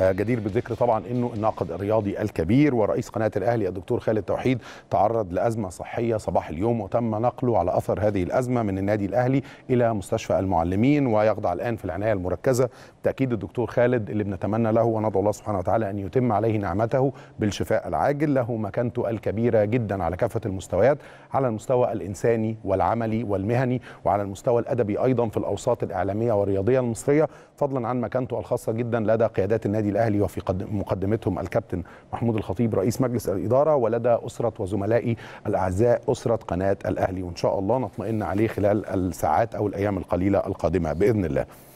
آه، جدير بالذكر طبعا انه الناقد الرياضي الكبير ورئيس قناه الاهلي الدكتور خالد توحيد تعرض لازمه صحيه صباح اليوم وتم نقله على اثر هذه الازمه من النادي الاهلي الى مستشفى المعلمين ويخضع الان في العنايه المركزه تاكيد الدكتور خالد اللي بنتمنى له وندعو الله سبحانه وتعالى ان يتم عليه نعمته بالشفاء العاجل له مكانته الكبيره جدا على كافه المستويات على المستوى الانساني والعملي والمهني وعلى المستوى الادبي ايضا في الاوساط الاعلاميه والرياضيه المصريه فضلا عن مكانته الخاصه جدا لدى قيادات النادي الاهلي وفي مقدمتهم الكابتن محمود الخطيب رئيس مجلس الاداره ولدى اسره وزملائي الاعزاء اسره قناه الاهلي وان شاء الله نطمئن عليه خلال الساعات او الايام القليله القادمه باذن الله